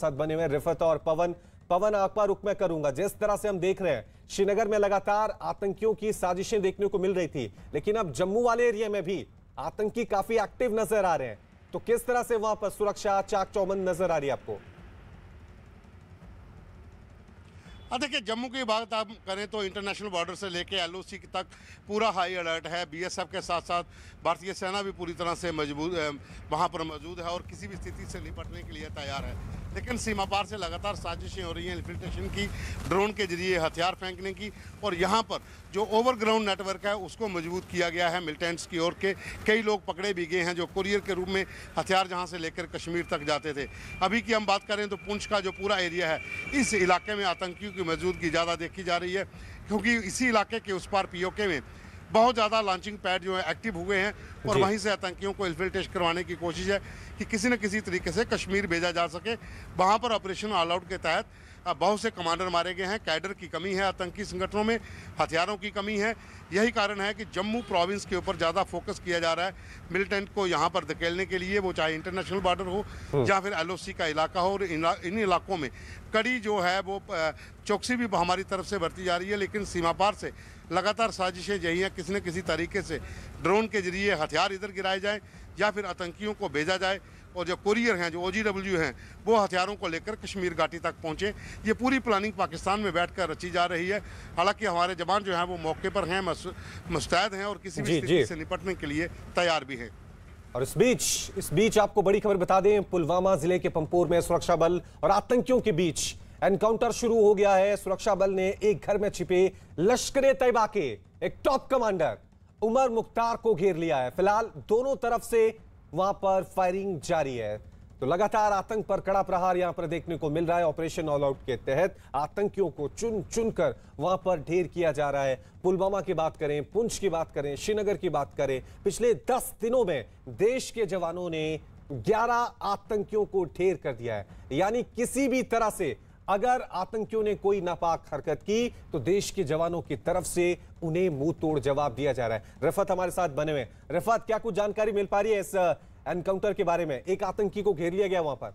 साथ बने हुए रिफत और पवन पवन आपका रुख में करूंगा जिस तरह से हम देख रहे हैं श्रीनगर में लगातार आतंकियों की साजिशें देखने को मिल रही थी लेकिन अब जम्मू वाले एरिया में भी आतंकी काफी एक्टिव नजर आ रहे हैं तो किस तरह से वहां पर सुरक्षा चाक चौबंद नजर आ रही है आपको अब हाँ, देखिए जम्मू की बात आप करें तो इंटरनेशनल बॉर्डर से लेके एल तक पूरा हाई अलर्ट है बीएसएफ के साथ साथ भारतीय सेना भी पूरी तरह से मजबूत वहाँ पर मौजूद है और किसी भी स्थिति से निपटने के लिए तैयार है लेकिन सीमा पार से लगातार साजिशें हो रही हैं इन्फिल्ट्रेशन की ड्रोन के जरिए हथियार फेंकने की और यहाँ पर जो ओवरग्राउंड नेटवर्क है उसको मजबूत किया गया है मिलिटेंट्स की ओर के कई लोग पकड़े भी गए हैं जो कुरियर के रूप में हथियार जहाँ से लेकर कश्मीर तक जाते थे अभी की हम बात करें तो पुंछ का जो पूरा एरिया है इस इलाके में आतंकियों की मौजूदगी ज़्यादा देखी जा रही है क्योंकि इसी इलाके के उस पार पीओके में बहुत ज़्यादा लॉन्चिंग पैड जो है एक्टिव हुए हैं और वहीं से आतंकियों को इन्फिल्ट्रेट करवाने की कोशिश है कि किसी न किसी तरीके से कश्मीर भेजा जा सके वहाँ पर ऑपरेशन ऑल आउट के तहत हाँ, बहुत से कमांडर मारे गए हैं कैडर की कमी है आतंकी संगठनों में हथियारों की कमी है यही कारण है कि जम्मू प्रोविंस के ऊपर ज़्यादा फोकस किया जा रहा है मिलिटेंट को यहाँ पर धकेलने के लिए वो चाहे इंटरनेशनल बॉर्डर हो हम्म। या फिर एल का इलाका हो और इन इलाकों में कड़ी जो है वो चौकसी भी हमारी तरफ से बरती जा रही है लेकिन सीमा पार से लगातार साजिशें यही हैं किसी न किसी तरीके से ड्रोन के जरिए हथियार इधर गिराए जाएँ या फिर आतंकियों को भेजा जाए और जो कुरियर हैं जो ओ हैं वो हथियारों को लेकर कश्मीर घाटी तक पहुँचे ये पूरी प्लानिंग पाकिस्तान में बैठ कर रची जा रही है हालांकि हमारे जवान जो हैं वो मौके पर हैं मुस्तैद हैं और किसी भी स्थिति से निपटने के लिए तैयार भी हैं और इस बीच इस बीच आपको बड़ी खबर बता दें पुलवामा जिले के पंपोर में सुरक्षा बल और आतंकियों के बीच एनकाउंटर शुरू हो गया है सुरक्षा बल ने एक घर में छिपे लश्कर तैयबा के एक टॉप कमांडर उमर मुख्तार को घेर लिया है फिलहाल दोनों तरफ से वहां पर फायरिंग जारी है तो लगातार आतंक पर कड़ा प्रहार यहां पर देखने को मिल रहा है ऑपरेशन ऑल आउट के तहत आतंकियों को चुन चुन कर वहां पर ढेर किया जा रहा है पुलवामा की बात करें पुंछ की बात करें श्रीनगर की बात करें पिछले दस दिनों में देश के जवानों ने 11 आतंकियों को ढेर कर दिया है यानी किसी भी तरह से अगर आतंकियों ने कोई नापाक हरकत की तो देश के जवानों की तरफ से उन्हें मुंह तोड़ जवाब दिया जा रहा है रफत हमारे साथ बने हुए रफत क्या कुछ जानकारी मिल पा रही है इस एनकाउंटर के बारे में एक आतंकी को घेर लिया गया वहां पर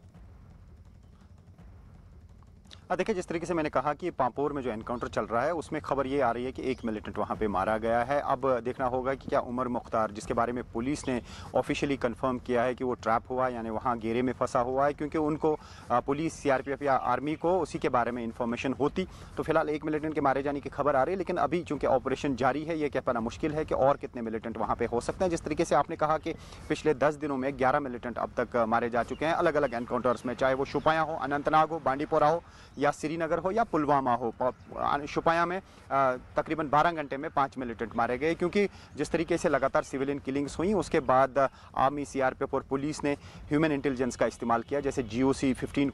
हाँ, देखिए जिस तरीके से मैंने कहा कि पापोर में जो एनकाउंटर चल रहा है उसमें खबर ये आ रही है कि एक मिलिटेंट वहाँ पे मारा गया है अब देखना होगा कि क्या उमर मुख्तार जिसके बारे में पुलिस ने ऑफिशियली कंफर्म किया है कि वो ट्रैप हुआ है यानी वहाँ घेरे में फंसा हुआ है क्योंकि उनको पुलिस सीआरपीएफ या आर्मी को उसी के बारे में इन्फॉर्मेशन होती तो फिलहाल एक मिलिटेंट के मारे जाने की खबर आ रही है लेकिन अभी चूँकि ऑपरेशन जारी है ये कह पाना मुश्किल है कि और कितने मिलिटेंट वहाँ पर हो सकते हैं जिस तरीके से आपने कहा कि पिछले दस दिनों में ग्यारह मिलिटेंट अब तक मारे जा चुके हैं अलग अलग एनकाउंटर्स में चाहे वो शुपाया हो अनंतनाग हो बांडीपोरा हो या श्रीनगर हो या पुलवामा हो शुपाया में तकरीबन 12 घंटे में पाँच मिलिटेंट मारे गए क्योंकि जिस तरीके से लगातार सिविलियन किलिंग्स हुई उसके बाद आर्मी सीआरपीएफ और पुलिस ने ह्यूमन इंटेलिजेंस का इस्तेमाल किया जैसे जी ओ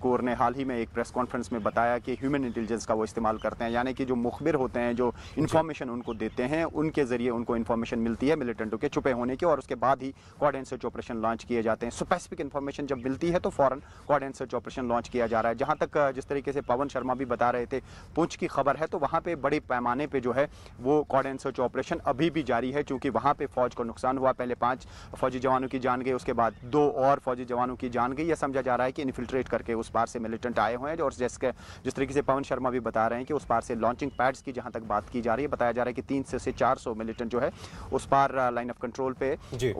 कोर ने हाल ही में एक प्रेस कॉन्फ्रेंस में बताया कि ह्यूमन इंटेलिजेंस का वो इस्तेमाल करते हैं यानी कि जो मुखबिर होते हैं जो अच्छा। इन्फॉर्मेशन उनको देते हैं उनके ज़रिए उनको इन्फॉर्मेशन मिलती है मिलिटेंटों के छुपे होने की और उसके बाद ही कॉर्डन सर्च ऑपरेशन लॉन्च किए जाते हैं स्पेसिफिक इन्फॉर्मेशन जब मिलती है तो फॉरन कॉर्डन सर्च ऑपरेशन लॉन्च किया जा रहा है जहाँ तक जिस तरीके से पवन शर्मा भी बता रहे थे पुंछ की खबर है तो वहाँ पे बड़े पैमाने पे जो है वो कॉर्डन सर्च ऑपरेशन अभी भी जारी है चूँकि वहाँ पे फौज को नुकसान हुआ पहले पाँच फौजी जवानों की जान गई उसके बाद दो और फौजी जवानों की जान गई यह समझा जा रहा है कि इन्फिल्ट्रेट करके उस पार से मिलिटेंट आए हुए हैं और जैसे जिस तरीके से पवन शर्मा भी बता रहे हैं कि उस पार से लॉन्चिंग पैड्स की जहाँ तक बात की जा रही है बताया जा रहा है कि तीन से चार सौ मिलिटेंट जो है उस पार लाइन ऑफ कंट्रोल पे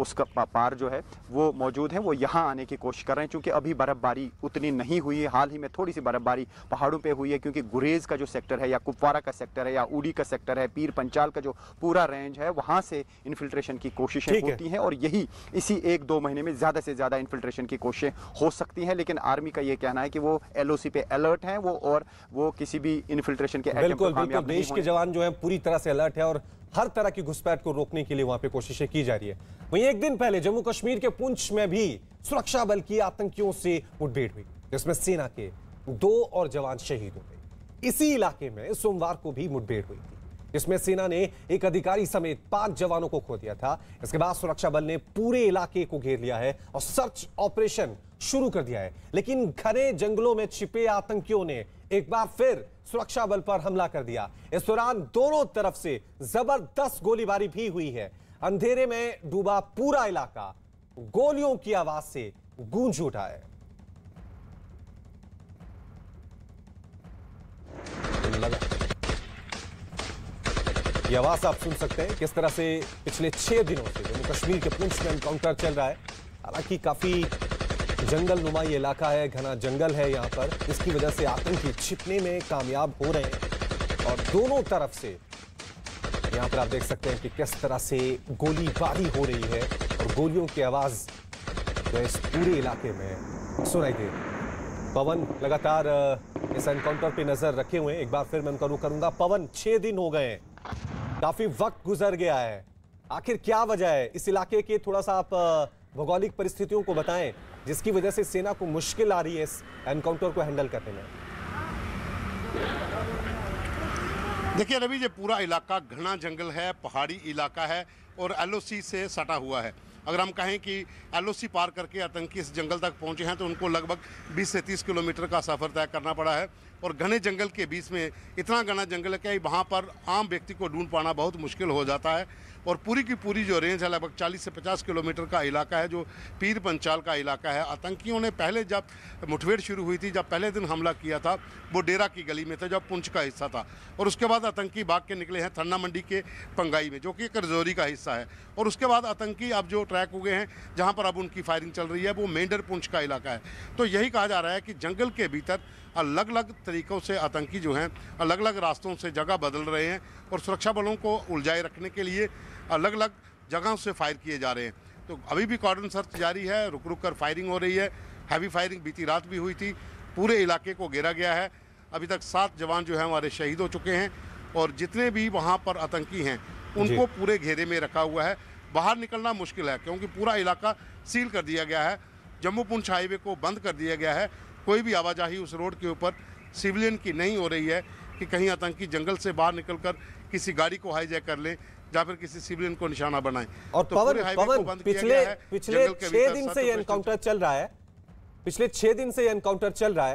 उसका पार जो है वो मौजूद है वो यहाँ आने की कोशिश कर रहे हैं चूँकि अभी बर्फबारी उतनी नहीं हुई है हाल ही में थोड़ी सी बर्फबारी पहाड़ों पे हुई है क्योंकि गुरेज का जो सेक्टर है या कुपवारा का सेक्टर है या उड़ी का सेक्टर है पीर पंचाल का जो पूरा रेंज है वहाँ से इन्फिल्ट्रेशन की कोशिशें होती है। हैं और यही इसी एक दो महीने में ज़्यादा से ज़्यादा इन्फिल्ट्रेशन की कोशिशें हो सकती हैं लेकिन आर्मी का ये कहना है कि वो एल पे अलर्ट हैं वो और वो किसी भी इन्फिल्ट्रेशन के देश के जवान जो है पूरी तरह से अलर्ट है और हर तरह की घुसपैठ को रोकने के लिए वहां पे कोशिशें की जा रही है वहीं एक दिन पहले जम्मू कश्मीर के पुंछ में भी सुरक्षा बल की आतंकियों से मुठभेड़ हुई जिसमें सेना के दो और जवान शहीद हो गए इसी इलाके में सोमवार को भी मुठभेड़ हुई थी जिसमें सेना ने एक अधिकारी समेत पांच जवानों को खो दिया था इसके बाद सुरक्षा बल ने पूरे इलाके को घेर लिया है और सर्च ऑपरेशन शुरू कर दिया है लेकिन घने जंगलों में छिपे आतंकियों ने एक बार फिर सुरक्षा बल पर हमला कर दिया इस दौरान दोनों तरफ से जबरदस्त गोलीबारी भी हुई है अंधेरे में डूबा पूरा इलाका गोलियों की आवाज से गूंज उठा है ये आवाज़ आप सुन सकते हैं किस तरह से पिछले छह दिनों से जम्मू कश्मीर के पुंछ में एनकाउंटर चल रहा है हालांकि काफ़ी जंगल नुमा ये इलाका है घना जंगल है यहाँ पर इसकी वजह से आतंकी छिपने में कामयाब हो रहे हैं और दोनों तरफ से यहाँ पर आप देख सकते हैं कि किस तरह से गोलीबारी हो रही है और गोलियों की आवाज़ जो इस पूरे इलाके में सुनाई दे पवन लगातार इस एनकाउंटर पे नजर रखे हुए हैं एक बार फिर मैं उनका रुख करूंगा पवन छह दिन हो गए हैं काफी वक्त गुजर गया है आखिर क्या वजह है इस इलाके के थोड़ा सा आप भौगोलिक परिस्थितियों को बताएं जिसकी वजह से सेना को मुश्किल आ रही है इस एनकाउंटर को हैंडल करने में देखिए रवि ये पूरा इलाका घना जंगल है पहाड़ी इलाका है और एलओसी से सटा हुआ है अगर हम कहें कि एलओसी पार करके आतंकी इस जंगल तक पहुंचे हैं तो उनको लगभग 20 से 30 किलोमीटर का सफ़र तय करना पड़ा है और घने जंगल के बीच में इतना घना जंगल है कि वहाँ पर आम व्यक्ति को ढूंढ पाना बहुत मुश्किल हो जाता है और पूरी की पूरी जो रेंज है लगभग 40 से 50 किलोमीटर का इलाका है जो पीर पंचाल का इलाका है आतंकियों ने पहले जब मुठभेड़ शुरू हुई थी जब पहले दिन हमला किया था वो डेरा की गली में था जब पुंछ का हिस्सा था और उसके बाद आतंकी भाग के निकले हैं थन्ना मंडी के पंगाई में जो कि करजोरी का हिस्सा है और उसके बाद आतंकी अब जो ट्रैक हुए हैं जहाँ पर अब उनकी फायरिंग चल रही है वो मेंढर पुंछ का इलाका है तो यही कहा जा रहा है कि जंगल के भीतर अलग अलग तरीक़ों से आतंकी जो हैं अलग अलग रास्तों से जगह बदल रहे हैं और सुरक्षा बलों को उलझाए रखने के लिए अलग अलग जगहों से फायर किए जा रहे हैं तो अभी भी कॉर्डन सर्च जारी है रुक रुक कर फायरिंग हो रही है हैवी फायरिंग बीती रात भी हुई थी पूरे इलाके को घेरा गया है अभी तक सात जवान जो हैं हमारे शहीद हो चुके हैं और जितने भी वहाँ पर आतंकी हैं उनको पूरे घेरे में रखा हुआ है बाहर निकलना मुश्किल है क्योंकि पूरा इलाका सील कर दिया गया है जम्मू पुंछ हाईवे को बंद कर दिया गया है कोई भी आवाजाही उस रोड के ऊपर सिविलियन की नहीं हो रही है कि कहीं आतंकी जंगल से बाहर निकलकर किसी गाड़ी को हाईजैक कर ले या फिर किसी सिविलियन को निशाना बनाए और तो पवन पवन पिछले पिछले छह दिन से यह एनकाउंटर चल रहा है पिछले छह दिन से यह एनकाउंटर चल रहा है